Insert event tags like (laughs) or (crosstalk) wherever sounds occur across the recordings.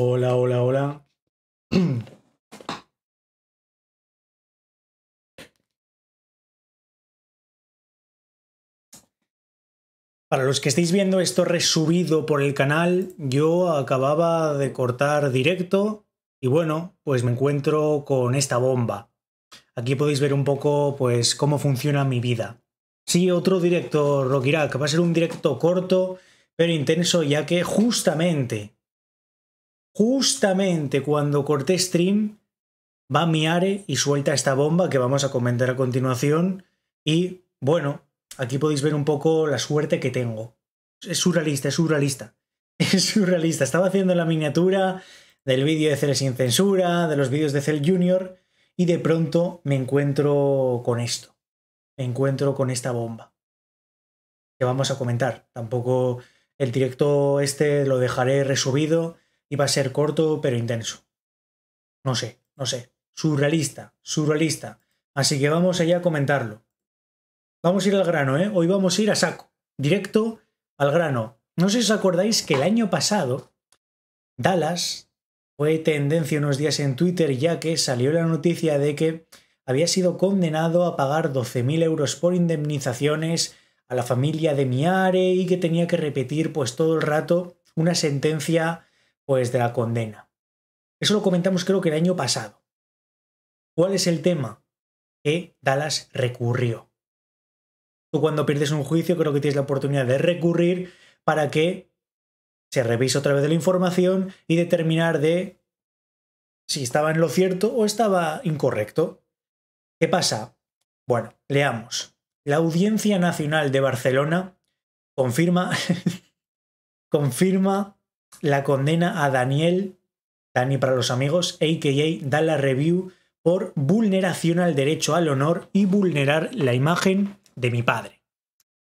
Hola, hola, hola. (clears throat) Para los que estáis viendo esto resubido por el canal, yo acababa de cortar directo y bueno, pues me encuentro con esta bomba. Aquí podéis ver un poco pues cómo funciona mi vida. Sí, otro directo Rockirak, que va a ser un directo corto pero intenso ya que justamente justamente cuando corté stream, va Miare y suelta esta bomba que vamos a comentar a continuación. Y bueno, aquí podéis ver un poco la suerte que tengo. Es surrealista, es surrealista. (laughs) Es surrealista. Estaba haciendo la miniatura del vídeo de Cel sin censura, de los vídeos de Cel Junior, y de pronto me encuentro con esto. Me encuentro con esta bomba. Que vamos a comentar. Tampoco el directo este lo dejaré resubido Iba a ser corto pero intenso. No sé, no sé. Surrealista, surrealista. Así que vamos allá a comentarlo. Vamos a ir al grano, ¿eh? Hoy vamos a ir a saco. Directo al grano. No sé si os acordáis que el año pasado Dallas fue tendencia unos días en Twitter ya que salió la noticia de que había sido condenado a pagar 12.000 euros por indemnizaciones a la familia de Miare y que tenía que repetir pues todo el rato una sentencia pues de la condena. Eso lo comentamos creo que el año pasado. ¿Cuál es el tema? Que Dallas recurrió. Tú cuando pierdes un juicio creo que tienes la oportunidad de recurrir para que se revise otra vez la información y determinar de si estaba en lo cierto o estaba incorrecto. ¿Qué pasa? Bueno, leamos. La Audiencia Nacional de Barcelona confirma (laughs) confirma la condena a Daniel, Dani para los amigos, a.k.a. da la review por vulneración al derecho al honor y vulnerar la imagen de mi padre,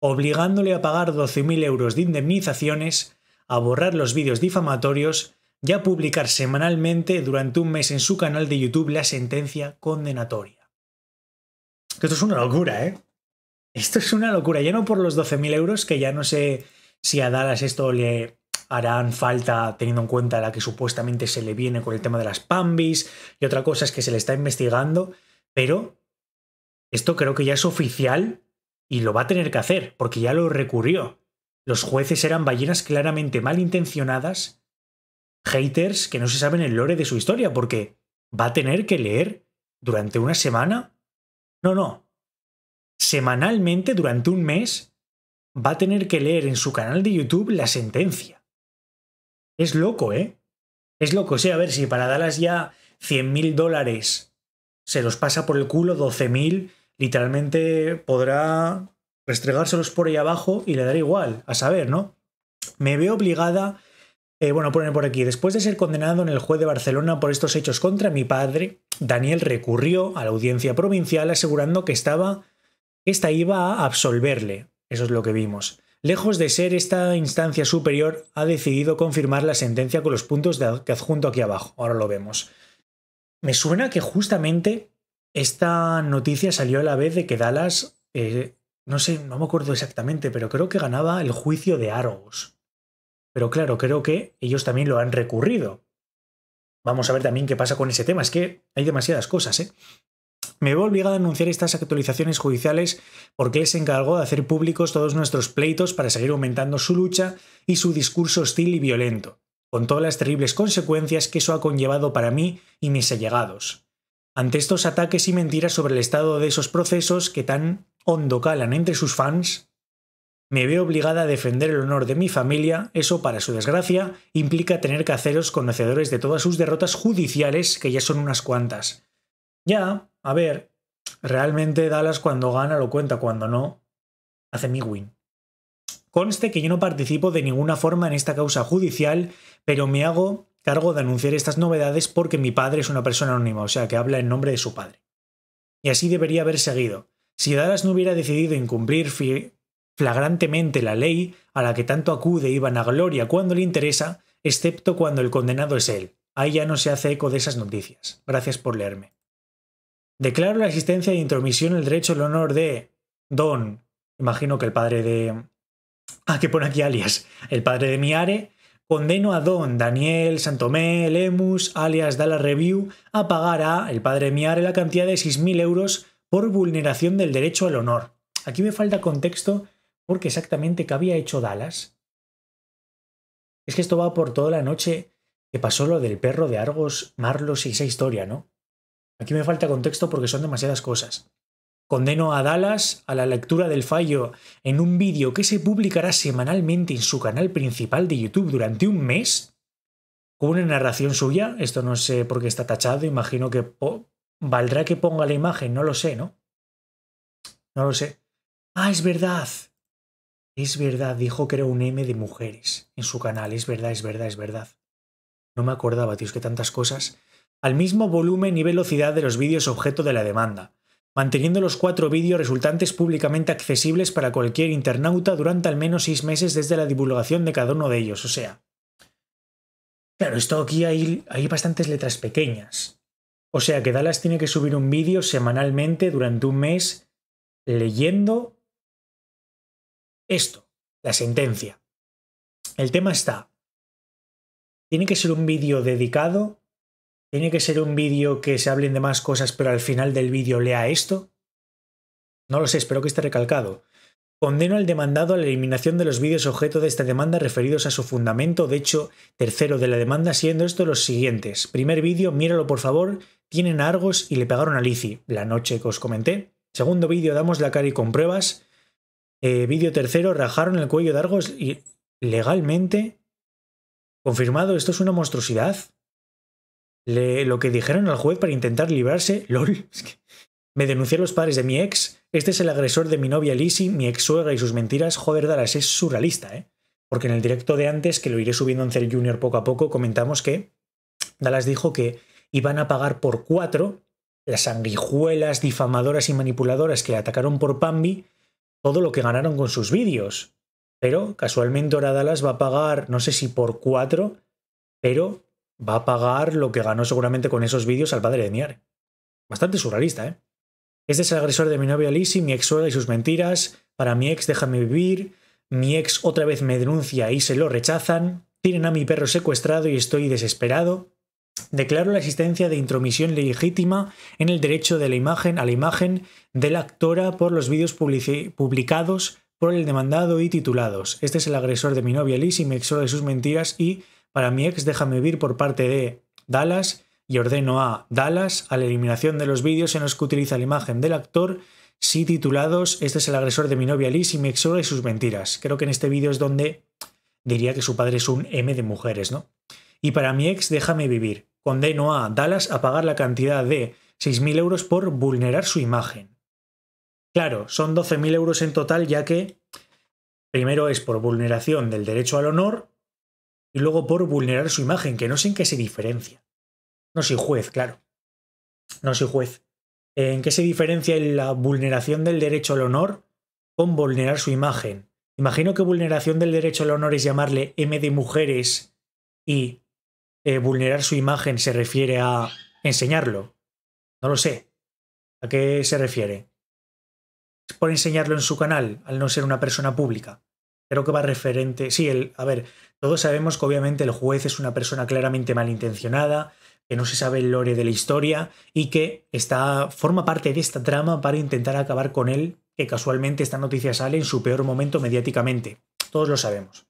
obligándole a pagar 12.000 euros de indemnizaciones, a borrar los vídeos difamatorios y a publicar semanalmente durante un mes en su canal de YouTube la sentencia condenatoria. Esto es una locura, ¿eh? Esto es una locura, ya no por los 12.000 euros, que ya no sé si a Dallas esto le, harán falta teniendo en cuenta la que supuestamente se le viene con el tema de las Pambis y otra cosa es que se le está investigando, pero esto creo que ya es oficial y lo va a tener que hacer porque ya lo recurrió. Los jueces eran ballenas claramente malintencionadas, haters que no se saben el lore de su historia porque va a tener que leer durante una semana. No, no. Semanalmente durante un mes va a tener que leer en su canal de YouTube la sentencia. Es loco, ¿eh? Es loco. O sea, a ver, si para darlas ya cien mil dólares se los pasa por el culo, doce mil, literalmente podrá restregárselos por ahí abajo y le dará igual, a saber, ¿no? Me veo obligada. Eh, bueno, poner por aquí. Después de ser condenado en el juez de Barcelona por estos hechos contra mi padre, Daniel recurrió a la audiencia provincial asegurando que estaba. esta iba a absolverle. Eso es lo que vimos lejos de ser esta instancia superior, ha decidido confirmar la sentencia con los puntos que adjunto aquí abajo. Ahora lo vemos. Me suena que justamente esta noticia salió a la vez de que Dallas, eh, no sé, no me acuerdo exactamente, pero creo que ganaba el juicio de Argos. Pero claro, creo que ellos también lo han recurrido. Vamos a ver también qué pasa con ese tema. Es que hay demasiadas cosas, ¿eh? me veo obligada a anunciar estas actualizaciones judiciales porque él se encargó de hacer públicos todos nuestros pleitos para seguir aumentando su lucha y su discurso hostil y violento, con todas las terribles consecuencias que eso ha conllevado para mí y mis allegados. Ante estos ataques y mentiras sobre el estado de esos procesos que tan hondo calan entre sus fans, me veo obligada a defender el honor de mi familia, eso para su desgracia implica tener que haceros conocedores de todas sus derrotas judiciales, que ya son unas cuantas. Ya, a ver, realmente Dallas cuando gana lo cuenta, cuando no, hace mi win. Conste que yo no participo de ninguna forma en esta causa judicial, pero me hago cargo de anunciar estas novedades porque mi padre es una persona anónima, o sea que habla en nombre de su padre. Y así debería haber seguido. Si Dallas no hubiera decidido incumplir flagrantemente la ley a la que tanto acude Iván a Gloria cuando le interesa, excepto cuando el condenado es él. Ahí ya no se hace eco de esas noticias. Gracias por leerme. Declaro la existencia de intromisión el derecho al honor de Don, imagino que el padre de... Ah, que pone aquí alias, el padre de Miare, condeno a Don Daniel Santomé Lemus, alias Dallas Review, a pagar a el padre de Miare la cantidad de 6.000 euros por vulneración del derecho al honor. Aquí me falta contexto porque exactamente qué había hecho Dallas. Es que esto va por toda la noche que pasó lo del perro de Argos, Marlos y esa historia, ¿no? Aquí me falta contexto porque son demasiadas cosas. Condeno a Dallas a la lectura del fallo en un vídeo que se publicará semanalmente en su canal principal de YouTube durante un mes. Con una narración suya, esto no sé por qué está tachado, imagino que valdrá que ponga la imagen, no lo sé, ¿no? No lo sé. Ah, es verdad. Es verdad, dijo que era un M de mujeres en su canal, es verdad, es verdad, es verdad. No me acordaba, tío, es que tantas cosas al mismo volumen y velocidad de los vídeos objeto de la demanda, manteniendo los cuatro vídeos resultantes públicamente accesibles para cualquier internauta durante al menos seis meses desde la divulgación de cada uno de ellos. O sea, claro, esto aquí hay, hay bastantes letras pequeñas. O sea que Dallas tiene que subir un vídeo semanalmente durante un mes leyendo esto, la sentencia. El tema está, tiene que ser un vídeo dedicado ¿Tiene que ser un vídeo que se hablen de más cosas, pero al final del vídeo lea esto? No lo sé, espero que esté recalcado. Condeno al demandado a la eliminación de los vídeos objeto de esta demanda referidos a su fundamento, de hecho, tercero de la demanda, siendo estos los siguientes. Primer vídeo, míralo por favor, tienen Argos y le pegaron a Lizzie, la noche que os comenté. Segundo vídeo, damos la cara y con pruebas. Eh, vídeo tercero, rajaron el cuello de Argos y legalmente... Confirmado, esto es una monstruosidad lo que dijeron al juez para intentar librarse, lol, (laughs) me denuncié a los padres de mi ex, este es el agresor de mi novia Lizzie, mi ex suegra y sus mentiras, joder, Dallas, es surrealista, ¿eh? Porque en el directo de antes, que lo iré subiendo en Cell Junior poco a poco, comentamos que Dallas dijo que iban a pagar por cuatro las sanguijuelas difamadoras y manipuladoras que atacaron por Pambi todo lo que ganaron con sus vídeos. Pero casualmente ahora Dallas va a pagar, no sé si por cuatro, pero va a pagar lo que ganó seguramente con esos vídeos al padre de Miar Bastante surrealista, ¿eh? Este es el agresor de mi novia lisi mi ex suegra y sus mentiras. Para mi ex, déjame vivir. Mi ex otra vez me denuncia y se lo rechazan. Tienen a mi perro secuestrado y estoy desesperado. Declaro la existencia de intromisión legítima en el derecho de la imagen a la imagen de la actora por los vídeos publicados por el demandado y titulados. Este es el agresor de mi novia lisi mi ex y sus mentiras y para mi ex Déjame Vivir por parte de Dallas y ordeno a Dallas a la eliminación de los vídeos en los que utiliza la imagen del actor, si titulados Este es el agresor de mi novia Liz y mi exora y sus mentiras. Creo que en este vídeo es donde diría que su padre es un M de mujeres, ¿no? Y para mi ex Déjame Vivir, condeno a Dallas a pagar la cantidad de 6.000 euros por vulnerar su imagen. Claro, son 12.000 euros en total ya que primero es por vulneración del derecho al honor, y luego por vulnerar su imagen, que no sé en qué se diferencia. No soy juez, claro. No soy juez. ¿En qué se diferencia la vulneración del derecho al honor con vulnerar su imagen? Imagino que vulneración del derecho al honor es llamarle M de mujeres y eh, vulnerar su imagen se refiere a enseñarlo. No lo sé. ¿A qué se refiere? ¿Es por enseñarlo en su canal al no ser una persona pública? creo que va referente. Sí, el, a ver, todos sabemos que obviamente el juez es una persona claramente malintencionada, que no se sabe el lore de la historia y que está, forma parte de esta trama para intentar acabar con él, que casualmente esta noticia sale en su peor momento mediáticamente. Todos lo sabemos.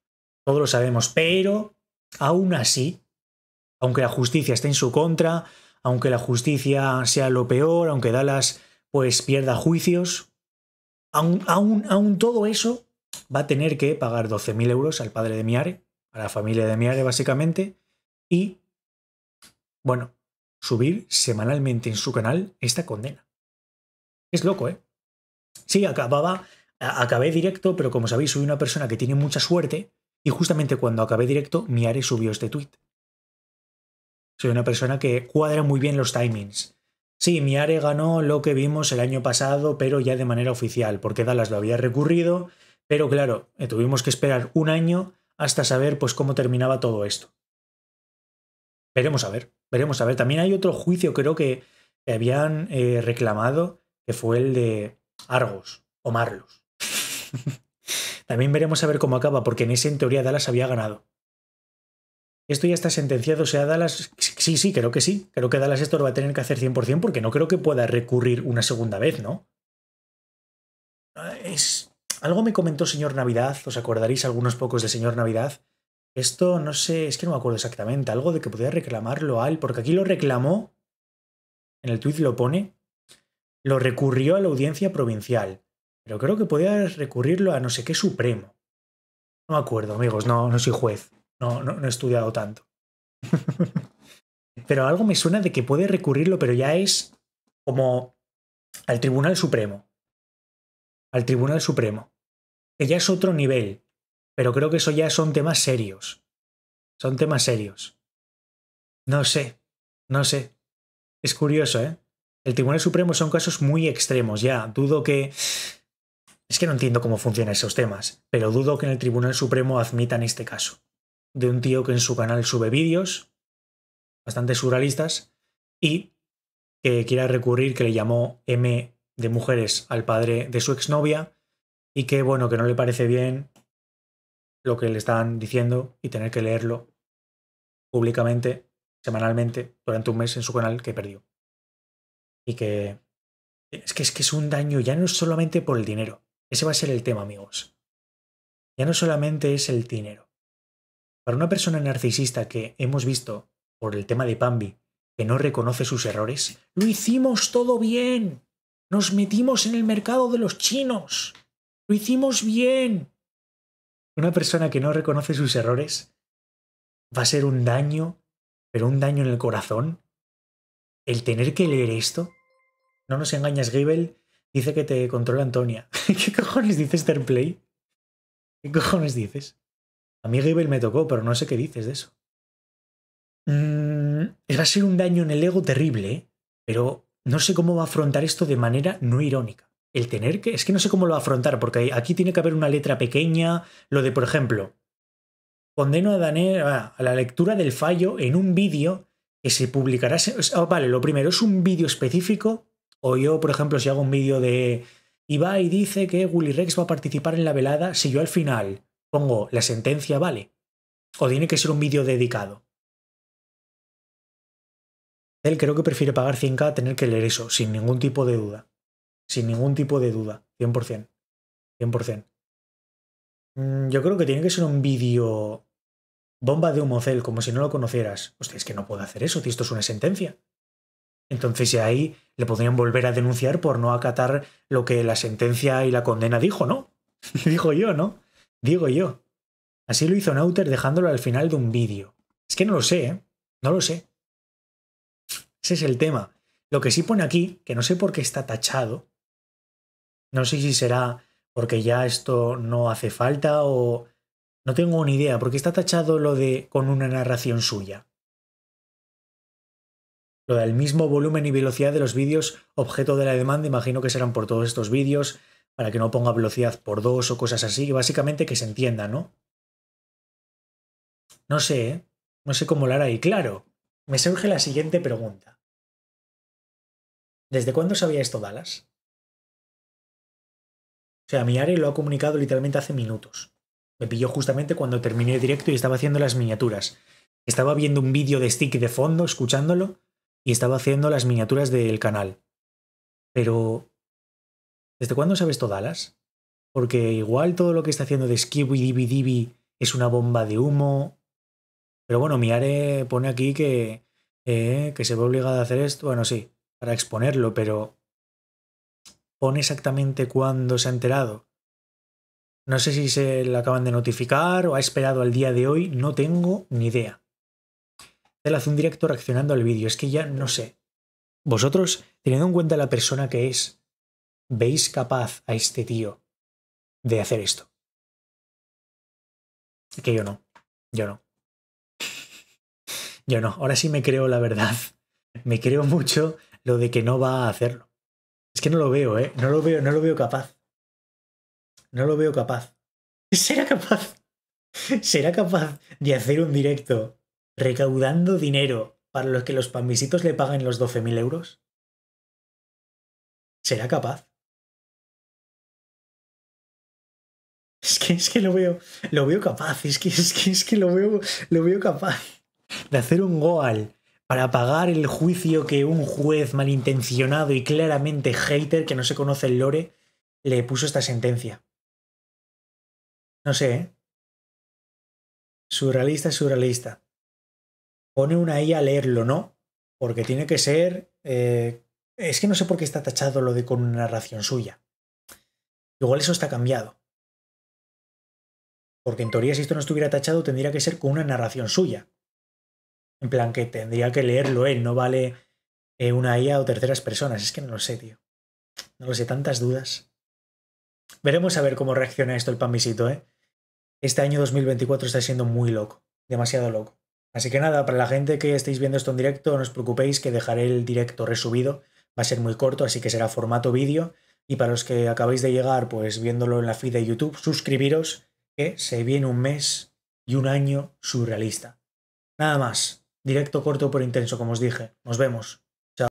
Todos lo sabemos, pero aún así, aunque la justicia esté en su contra, aunque la justicia sea lo peor, aunque Dallas pues pierda juicios, aún, aún, aún todo eso va a tener que pagar 12.000 euros al padre de Miare, a la familia de Miare básicamente, y, bueno, subir semanalmente en su canal esta condena. Es loco, ¿eh? Sí, acababa, acabé directo, pero como sabéis, soy una persona que tiene mucha suerte, y justamente cuando acabé directo, Miare subió este tweet. Soy una persona que cuadra muy bien los timings. Sí, Miare ganó lo que vimos el año pasado, pero ya de manera oficial, porque Dallas lo había recurrido pero claro, eh, tuvimos que esperar un año hasta saber pues cómo terminaba todo esto. Veremos a ver, veremos a ver. También hay otro juicio, creo que, habían eh, reclamado, que fue el de Argos o Marlos. (laughs) También veremos a ver cómo acaba, porque en ese en teoría Dallas había ganado. Esto ya está sentenciado, o sea, Dallas... Sí, sí, creo que sí. Creo que Dallas esto lo va a tener que hacer 100% porque no creo que pueda recurrir una segunda vez, ¿no? Ah, es algo me comentó Señor Navidad, os acordaréis algunos pocos de Señor Navidad. Esto no sé, es que no me acuerdo exactamente, algo de que podía reclamarlo al... porque aquí lo reclamó, en el tuit lo pone, lo recurrió a la audiencia provincial, pero creo que podía recurrirlo a no sé qué supremo. No me acuerdo, amigos, no, no soy juez, no, no he estudiado tanto. (laughs) pero algo me suena de que puede recurrirlo, pero ya es como al Tribunal Supremo. Al Tribunal Supremo que ya es otro nivel, pero creo que eso ya son temas serios. Son temas serios. No sé, no sé. Es curioso, ¿eh? El Tribunal Supremo son casos muy extremos, ya. Dudo que... Es que no entiendo cómo funcionan esos temas, pero dudo que en el Tribunal Supremo admitan este caso. De un tío que en su canal sube vídeos, bastante surrealistas, y que quiera recurrir que le llamó M de mujeres al padre de su exnovia y que, bueno, que no le parece bien lo que le están diciendo y tener que leerlo públicamente, semanalmente, durante un mes en su canal que perdió. Y que es que es, que es un daño, ya no es solamente por el dinero. Ese va a ser el tema, amigos. Ya no solamente es el dinero. Para una persona narcisista que hemos visto por el tema de Pambi, que no reconoce sus errores, lo hicimos todo bien. Nos metimos en el mercado de los chinos. Lo hicimos bien. Una persona que no reconoce sus errores va a ser un daño, pero un daño en el corazón. El tener que leer esto. No nos engañas, Gibel. Dice que te controla Antonia. (laughs) ¿Qué cojones dices, Terplay? ¿Qué cojones dices? A mí Gable me tocó, pero no sé qué dices de eso. Mm, va a ser un daño en el ego terrible, ¿eh? pero no sé cómo va a afrontar esto de manera no irónica el tener que. Es que no sé cómo lo va a afrontar, porque aquí tiene que haber una letra pequeña. Lo de, por ejemplo, condeno a Daner a la lectura del fallo en un vídeo que se publicará. Oh, vale, lo primero, ¿es un vídeo específico? O yo, por ejemplo, si hago un vídeo de. Y va y dice que Willy Rex va a participar en la velada, si yo al final pongo la sentencia, vale. O tiene que ser un vídeo dedicado. Él creo que prefiere pagar 100k a tener que leer eso, sin ningún tipo de duda sin ningún tipo de duda, 100%. 100%. Mm, yo creo que tiene que ser un vídeo bomba de humocel, como si no lo conocieras. Hostia, es que no puedo hacer eso, esto es una sentencia. Entonces ahí le podrían volver a denunciar por no acatar lo que la sentencia y la condena dijo, ¿no? (laughs) dijo yo, ¿no? Digo yo. Así lo hizo Nauter dejándolo al final de un vídeo. Es que no lo sé, ¿eh? No lo sé. Ese es el tema. Lo que sí pone aquí, que no sé por qué está tachado, no sé si será porque ya esto no hace falta o... No tengo ni idea, porque está tachado lo de con una narración suya. Lo del mismo volumen y velocidad de los vídeos objeto de la demanda, imagino que serán por todos estos vídeos, para que no ponga velocidad por dos o cosas así, básicamente que se entienda, ¿no? No sé, ¿eh? no sé cómo lo hará. Y claro, me surge la siguiente pregunta. ¿Desde cuándo sabía esto Dallas? O sea, Miare lo ha comunicado literalmente hace minutos. Me pilló justamente cuando terminé el directo y estaba haciendo las miniaturas. Estaba viendo un vídeo de Stick de fondo, escuchándolo, y estaba haciendo las miniaturas del canal. Pero... ¿Desde cuándo sabes todo Alas? Porque igual todo lo que está haciendo de Skiwi divi divi es una bomba de humo. Pero bueno, Miare pone aquí que, eh, que se ve obligado a hacer esto. Bueno, sí, para exponerlo, pero exactamente cuándo se ha enterado. No sé si se le acaban de notificar o ha esperado al día de hoy, no tengo ni idea. Él hace un directo reaccionando al vídeo, es que ya no sé. Vosotros, teniendo en cuenta la persona que es, ¿veis capaz a este tío de hacer esto? Que yo no, yo no. Yo no, ahora sí me creo la verdad. Me creo mucho lo de que no va a hacerlo que no lo veo, ¿eh? No lo veo, no lo veo capaz. No lo veo capaz. (laughs) ¿Será capaz? (laughs) ¿Será capaz de hacer un directo recaudando dinero para los que los pambisitos le paguen los 12.000 euros? ¿Será capaz? (laughs) Es que, es que lo veo, lo veo capaz, es que, es que, es que lo, veo, lo veo capaz de hacer un Goal para pagar el juicio que un juez malintencionado y claramente hater que no se conoce el lore le puso esta sentencia. No sé, ¿eh? Surrealista, surrealista. Pone una I a leerlo, ¿no? Porque tiene que ser... Eh, es que no sé por qué está tachado lo de con una narración suya. Igual eso está cambiado. Porque en teoría si esto no estuviera tachado tendría que ser con una narración suya. En plan, que tendría que leerlo él, no vale eh, una IA o terceras personas. Es que no lo sé, tío. No lo sé, tantas dudas. Veremos a ver cómo reacciona esto el pambisito, ¿eh? Este año 2024 está siendo muy loco, demasiado loco. Así que nada, para la gente que estéis viendo esto en directo, no os preocupéis que dejaré el directo resubido. Va a ser muy corto, así que será formato vídeo. Y para los que acabáis de llegar, pues viéndolo en la feed de YouTube, suscribiros, que se viene un mes y un año surrealista. Nada más. Directo corto por intenso, como os dije. Nos vemos.